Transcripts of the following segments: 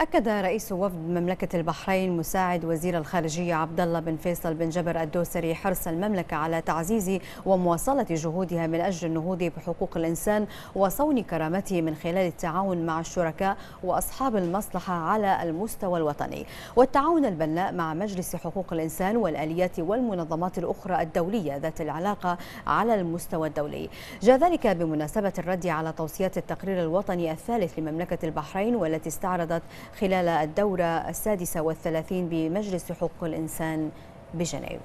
أكد رئيس وفد مملكة البحرين مساعد وزير الخارجية عبد الله بن فيصل بن جبر الدوسري حرص المملكة على تعزيز ومواصلة جهودها من أجل النهوض بحقوق الإنسان وصون كرامته من خلال التعاون مع الشركاء وأصحاب المصلحة على المستوى الوطني والتعاون البناء مع مجلس حقوق الإنسان والآليات والمنظمات الأخرى الدولية ذات العلاقة على المستوى الدولي جاء ذلك بمناسبة الرد على توصيات التقرير الوطني الثالث لمملكة البحرين والتي استعرضت خلال الدورة السادسة والثلاثين بمجلس حقوق الإنسان بجنيف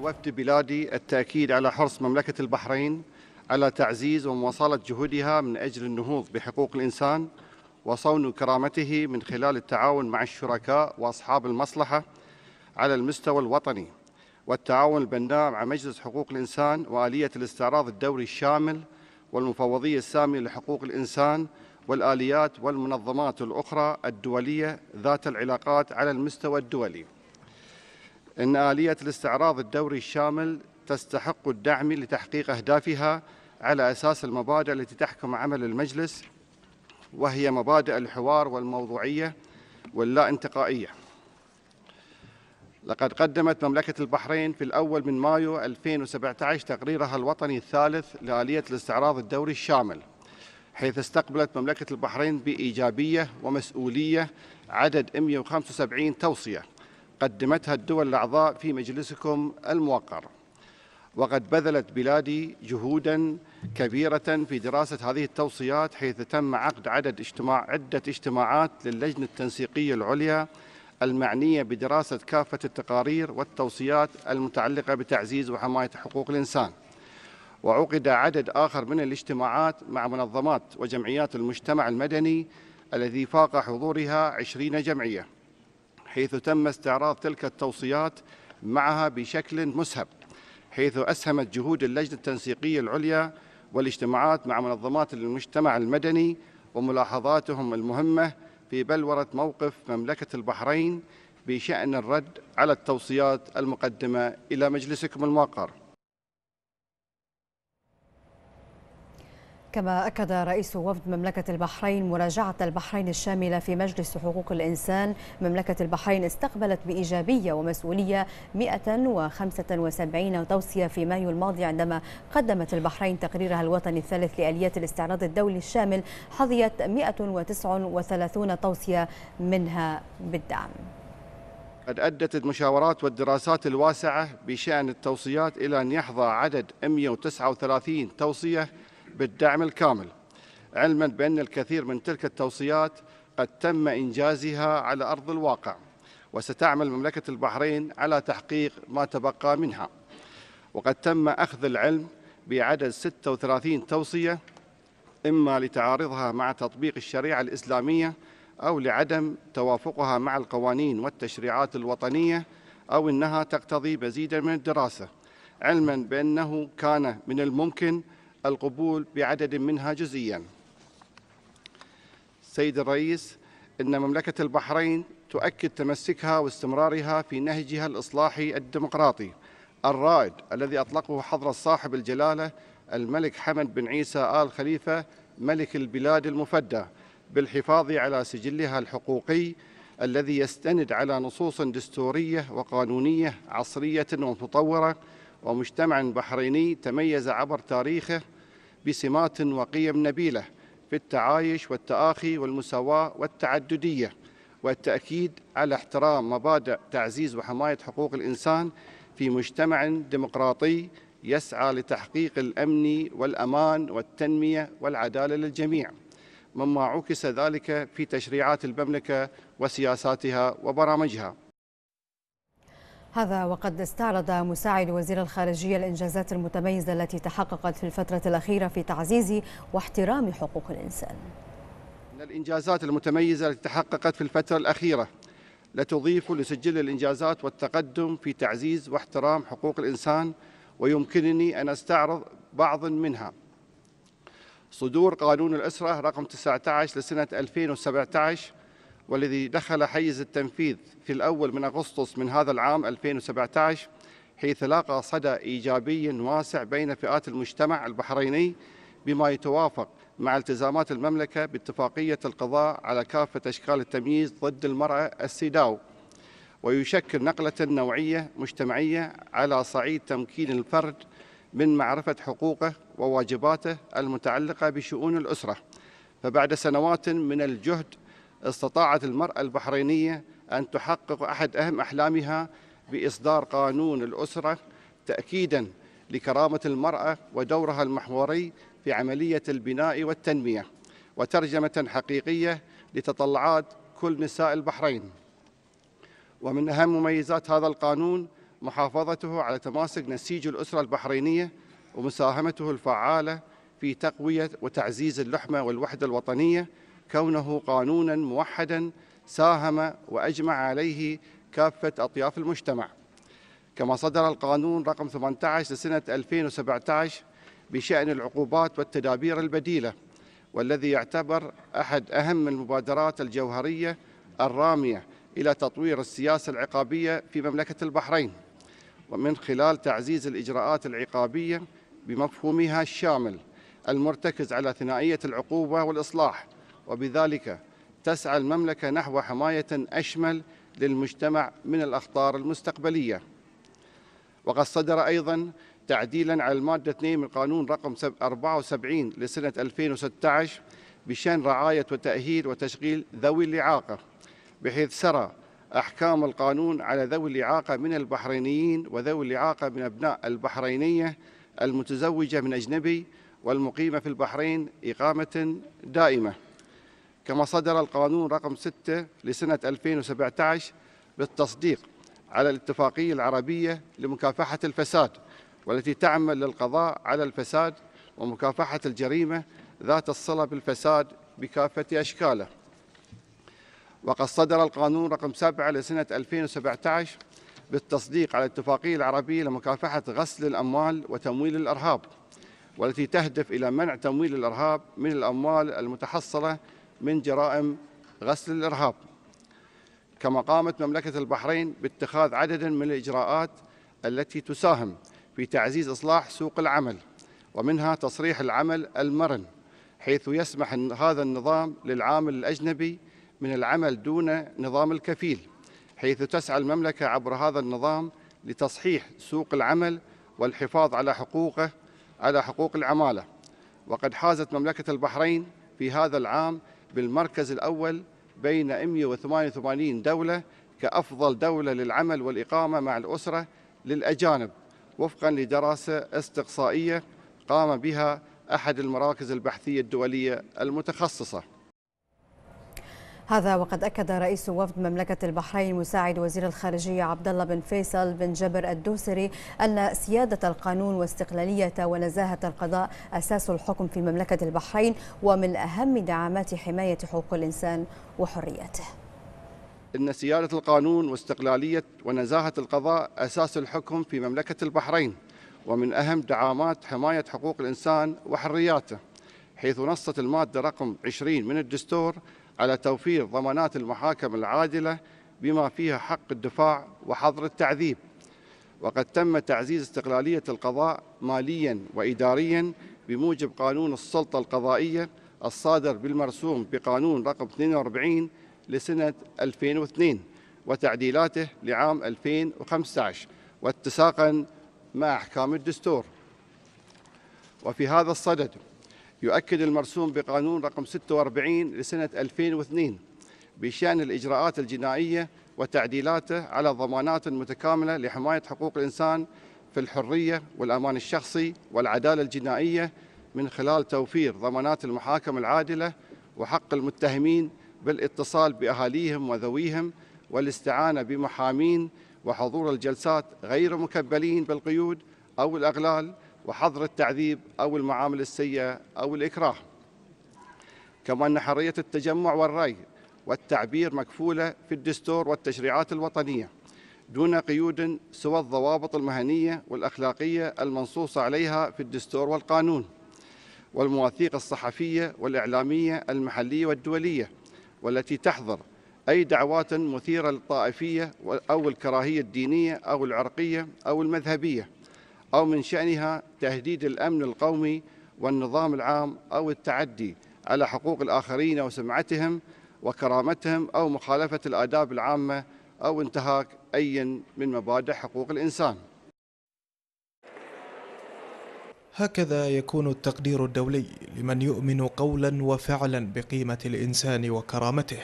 وفد بلادي التأكيد على حرص مملكة البحرين على تعزيز ومواصلة جهودها من أجل النهوض بحقوق الإنسان وصون كرامته من خلال التعاون مع الشركاء وأصحاب المصلحة على المستوى الوطني والتعاون البناء مع مجلس حقوق الإنسان وآلية الاستعراض الدوري الشامل والمفوضية السامية لحقوق الإنسان والآليات والمنظمات الأخرى الدولية ذات العلاقات على المستوى الدولي إن آلية الاستعراض الدوري الشامل تستحق الدعم لتحقيق أهدافها على أساس المبادئ التي تحكم عمل المجلس وهي مبادئ الحوار والموضوعية واللا انتقائية لقد قدمت مملكة البحرين في الأول من مايو 2017 تقريرها الوطني الثالث لآلية الاستعراض الدوري الشامل حيث استقبلت مملكة البحرين بإيجابية ومسؤولية عدد 175 توصية قدمتها الدول الأعضاء في مجلسكم الموقر وقد بذلت بلادي جهودا كبيرة في دراسة هذه التوصيات حيث تم عقد عدد اجتماع عدة اجتماعات للجنة التنسيقية العليا المعنية بدراسة كافة التقارير والتوصيات المتعلقة بتعزيز وحماية حقوق الإنسان وعقد عدد آخر من الاجتماعات مع منظمات وجمعيات المجتمع المدني الذي فاق حضورها عشرين جمعية حيث تم استعراض تلك التوصيات معها بشكل مسهب حيث أسهمت جهود اللجنة التنسيقية العليا والاجتماعات مع منظمات المجتمع المدني وملاحظاتهم المهمة في بلورة موقف مملكة البحرين بشأن الرد على التوصيات المقدمة إلى مجلسكم الموقر كما أكد رئيس وفد مملكة البحرين مراجعة البحرين الشاملة في مجلس حقوق الإنسان مملكة البحرين استقبلت بإيجابية ومسؤولية 175 توصية في مايو الماضي عندما قدمت البحرين تقريرها الوطني الثالث لآليات الاستعراض الدولي الشامل حظيت 139 توصية منها بالدعم قد أدت المشاورات والدراسات الواسعة بشأن التوصيات إلى أن يحظى عدد 139 توصية بالدعم الكامل علما بأن الكثير من تلك التوصيات قد تم إنجازها على أرض الواقع وستعمل مملكة البحرين على تحقيق ما تبقى منها وقد تم أخذ العلم بعدد 36 توصية إما لتعارضها مع تطبيق الشريعة الإسلامية أو لعدم توافقها مع القوانين والتشريعات الوطنية أو أنها تقتضي مزيدا من الدراسة علما بأنه كان من الممكن القبول بعدد منها جزئيا سيد الرئيس إن مملكة البحرين تؤكد تمسكها واستمرارها في نهجها الإصلاحي الديمقراطي الرائد الذي أطلقه حضر صاحب الجلالة الملك حمد بن عيسى آل خليفة ملك البلاد المفدى بالحفاظ على سجلها الحقوقي الذي يستند على نصوص دستورية وقانونية عصرية ومتطورة ومجتمع بحريني تميز عبر تاريخه بسمات وقيم نبيلة في التعايش والتآخي والمساواة والتعددية والتأكيد على احترام مبادئ تعزيز وحماية حقوق الإنسان في مجتمع ديمقراطي يسعى لتحقيق الأمن والأمان والتنمية والعدالة للجميع مما عكس ذلك في تشريعات المملكة وسياساتها وبرامجها هذا وقد استعرض مساعد وزير الخارجية الإنجازات المتميزة التي تحققت في الفترة الأخيرة في تعزيز واحترام حقوق الإنسان إن الإنجازات المتميزة التي تحققت في الفترة الأخيرة لتضيف لسجل الإنجازات والتقدم في تعزيز واحترام حقوق الإنسان ويمكنني أن أستعرض بعضا منها صدور قانون الأسرة رقم 19 لسنة 2017 والذي دخل حيز التنفيذ في الأول من أغسطس من هذا العام 2017 حيث لاقى صدى إيجابي واسع بين فئات المجتمع البحريني بما يتوافق مع التزامات المملكة باتفاقية القضاء على كافة أشكال التمييز ضد المرأة السيداو ويشكل نقلة نوعية مجتمعية على صعيد تمكين الفرد من معرفة حقوقه وواجباته المتعلقة بشؤون الأسرة فبعد سنوات من الجهد استطاعت المرأة البحرينية أن تحقق أحد أهم أحلامها بإصدار قانون الأسرة تأكيدا لكرامة المرأة ودورها المحوري في عملية البناء والتنمية وترجمة حقيقية لتطلعات كل نساء البحرين ومن أهم مميزات هذا القانون محافظته على تماسك نسيج الأسرة البحرينية ومساهمته الفعالة في تقوية وتعزيز اللحمة والوحدة الوطنية كونه قانونا موحدا ساهم وأجمع عليه كافة أطياف المجتمع كما صدر القانون رقم 18 لسنة 2017 بشأن العقوبات والتدابير البديلة والذي يعتبر أحد أهم المبادرات الجوهرية الرامية إلى تطوير السياسة العقابية في مملكة البحرين ومن خلال تعزيز الإجراءات العقابية بمفهومها الشامل المرتكز على ثنائية العقوبة والإصلاح وبذلك تسعى المملكة نحو حماية أشمل للمجتمع من الأخطار المستقبلية وقد صدر أيضا تعديلا على المادة 2 من قانون رقم 74 لسنة 2016 بشأن رعاية وتأهيل وتشغيل ذوي الإعاقة بحيث سرى أحكام القانون على ذوي الإعاقة من البحرينيين وذوي الإعاقة من أبناء البحرينية المتزوجة من أجنبي والمقيمة في البحرين إقامة دائمة كما صدر القانون رقم 6 لسنة 2017 بالتصديق على الاتفاقية العربية لمكافحة الفساد والتي تعمل للقضاء على الفساد ومكافحة الجريمة ذات الصلة بالفساد بكافة أشكاله وقد صدر القانون رقم 7 لسنة 2017 بالتصديق على الاتفاقية العربية لمكافحة غسل الأموال وتمويل الإرهاب والتي تهدف إلى منع تمويل الإرهاب من الأموال المتحصلة من جرائم غسل الإرهاب كما قامت مملكة البحرين باتخاذ عدد من الإجراءات التي تساهم في تعزيز إصلاح سوق العمل ومنها تصريح العمل المرن حيث يسمح هذا النظام للعامل الأجنبي من العمل دون نظام الكفيل حيث تسعى المملكة عبر هذا النظام لتصحيح سوق العمل والحفاظ على حقوقه على حقوق العمالة وقد حازت مملكة البحرين في هذا العام بالمركز الأول بين 188 دولة كأفضل دولة للعمل والإقامة مع الأسرة للأجانب وفقا لدراسة استقصائية قام بها أحد المراكز البحثية الدولية المتخصصة هذا وقد أكد رئيس وفد مملكة البحرين مساعد وزير الخارجية عبد الله بن فيصل بن جبر الدوسري أن سيادة القانون واستقلالية ونزاهة القضاء أساس الحكم في مملكة البحرين ومن أهم دعامات حماية حقوق الإنسان وحرياته إن سيادة القانون واستقلالية ونزاهة القضاء أساس الحكم في مملكة البحرين ومن أهم دعامات حماية حقوق الإنسان وحرياته حيث نصت المادة رقم 20 من الدستور على توفير ضمانات المحاكم العادلة بما فيها حق الدفاع وحظر التعذيب وقد تم تعزيز استقلالية القضاء ماليا وإداريا بموجب قانون السلطة القضائية الصادر بالمرسوم بقانون رقم 42 لسنة 2002 وتعديلاته لعام 2015 واتساقا مع أحكام الدستور وفي هذا الصدد يؤكد المرسوم بقانون رقم 46 لسنة 2002 بشأن الإجراءات الجنائية وتعديلاته على ضمانات متكاملة لحماية حقوق الإنسان في الحرية والأمان الشخصي والعدالة الجنائية من خلال توفير ضمانات المحاكم العادلة وحق المتهمين بالاتصال بأهاليهم وذويهم والاستعانة بمحامين وحضور الجلسات غير مكبلين بالقيود أو الأغلال وحظر التعذيب أو المعامل السيئة أو الإكراه كما أن حرية التجمع والرأي والتعبير مكفولة في الدستور والتشريعات الوطنية دون قيود سوى الضوابط المهنية والأخلاقية المنصوص عليها في الدستور والقانون والمواثيق الصحفية والإعلامية المحلية والدولية والتي تحظر أي دعوات مثيرة للطائفية أو الكراهية الدينية أو العرقية أو المذهبية أو من شأنها تهديد الأمن القومي والنظام العام أو التعدي على حقوق الآخرين وسمعتهم وكرامتهم أو مخالفة الآداب العامة أو انتهاك أي من مبادئ حقوق الإنسان هكذا يكون التقدير الدولي لمن يؤمن قولا وفعلا بقيمة الإنسان وكرامته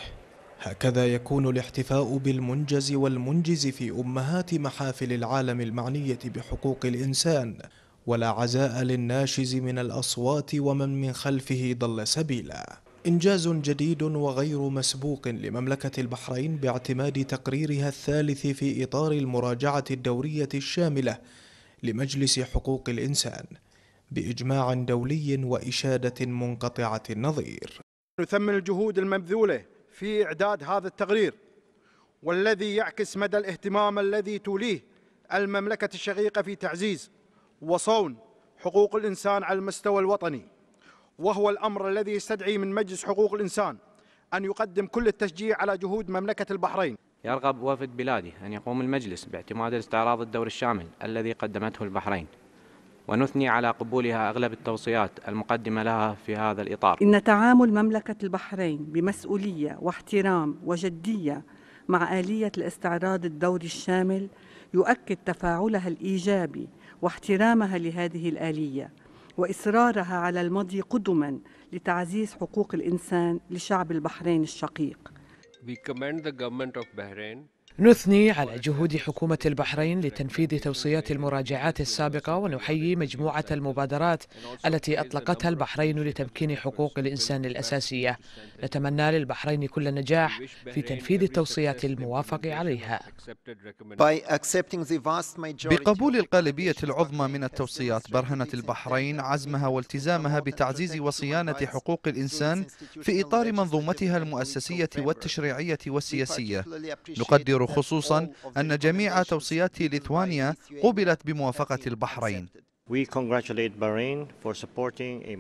هكذا يكون الاحتفاء بالمنجز والمنجز في أمهات محافل العالم المعنية بحقوق الإنسان ولا عزاء للناشز من الأصوات ومن من خلفه ضل سبيلا إنجاز جديد وغير مسبوق لمملكة البحرين باعتماد تقريرها الثالث في إطار المراجعة الدورية الشاملة لمجلس حقوق الإنسان بإجماع دولي وإشادة منقطعة النظير نثمن الجهود المبذولة في إعداد هذا التقرير والذي يعكس مدى الاهتمام الذي توليه المملكة الشقيقة في تعزيز وصون حقوق الإنسان على المستوى الوطني وهو الأمر الذي يستدعي من مجلس حقوق الإنسان أن يقدم كل التشجيع على جهود مملكة البحرين يرغب وفد بلادي أن يقوم المجلس باعتماد الاستعراض الدور الشامل الذي قدمته البحرين ونثني على قبولها أغلب التوصيات المقدمة لها في هذا الإطار إن تعامل مملكة البحرين بمسؤولية واحترام وجدية مع آلية الاستعراض الدوري الشامل يؤكد تفاعلها الإيجابي واحترامها لهذه الآلية وإصرارها على المضي قدما لتعزيز حقوق الإنسان لشعب البحرين الشقيق. We commend the government of Bahrain نثني على جهود حكومة البحرين لتنفيذ توصيات المراجعات السابقة ونحيي مجموعة المبادرات التي أطلقتها البحرين لتمكين حقوق الإنسان الأساسية نتمنى للبحرين كل النجاح في تنفيذ التوصيات الموافق عليها بقبول الغالبية العظمى من التوصيات برهنت البحرين عزمها والتزامها بتعزيز وصيانة حقوق الإنسان في إطار منظومتها المؤسسية والتشريعية والسياسية نقدر أذكر خصوصا أن جميع توصيات ليتوانيا قبلت بموافقة البحرين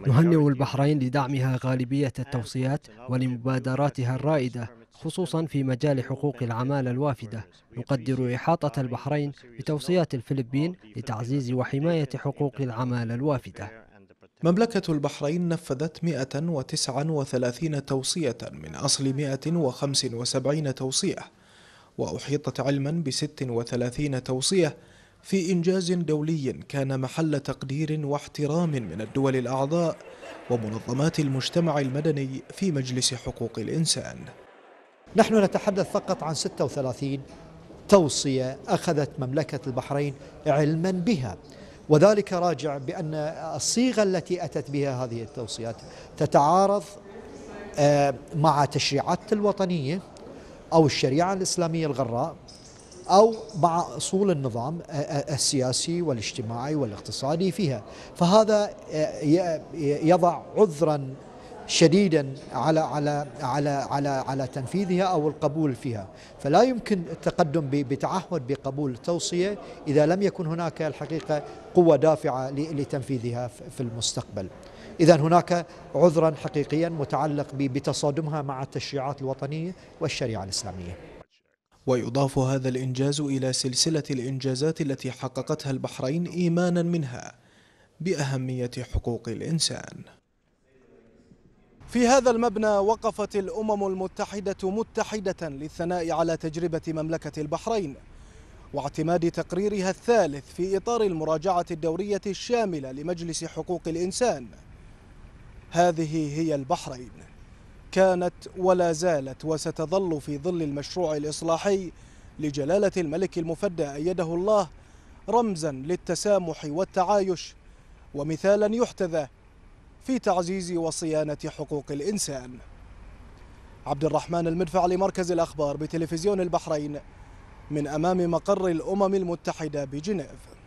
نهنئ البحرين لدعمها غالبية التوصيات ولمبادراتها الرائدة خصوصا في مجال حقوق العمالة الوافدة نقدر إحاطة البحرين بتوصيات الفلبين لتعزيز وحماية حقوق العمالة الوافدة مملكة البحرين نفذت 139 توصية من أصل 175 توصية وأحيطت علما بست وثلاثين توصية في إنجاز دولي كان محل تقدير واحترام من الدول الأعضاء ومنظمات المجتمع المدني في مجلس حقوق الإنسان نحن نتحدث فقط عن 36 توصية أخذت مملكة البحرين علما بها وذلك راجع بأن الصيغة التي أتت بها هذه التوصيات تتعارض آه، مع تشريعات الوطنية أو الشريعة الإسلامية الغراء أو مع أصول النظام السياسي والاجتماعي والاقتصادي فيها فهذا يضع عذرا شديدا على على على على على تنفيذها او القبول فيها، فلا يمكن التقدم بتعهد بقبول توصيه اذا لم يكن هناك الحقيقه قوه دافعه لتنفيذها في المستقبل. إذا هناك عذرا حقيقيا متعلق بتصادمها مع التشريعات الوطنية والشريعة الإسلامية ويضاف هذا الإنجاز إلى سلسلة الإنجازات التي حققتها البحرين إيمانا منها بأهمية حقوق الإنسان في هذا المبنى وقفت الأمم المتحدة متحدة للثناء على تجربة مملكة البحرين واعتماد تقريرها الثالث في إطار المراجعة الدورية الشاملة لمجلس حقوق الإنسان هذه هي البحرين كانت ولا زالت وستظل في ظل المشروع الإصلاحي لجلالة الملك المفدى أيده الله رمزا للتسامح والتعايش ومثالا يحتذى في تعزيز وصيانة حقوق الإنسان عبد الرحمن المدفع لمركز الأخبار بتلفزيون البحرين من أمام مقر الأمم المتحدة بجنيف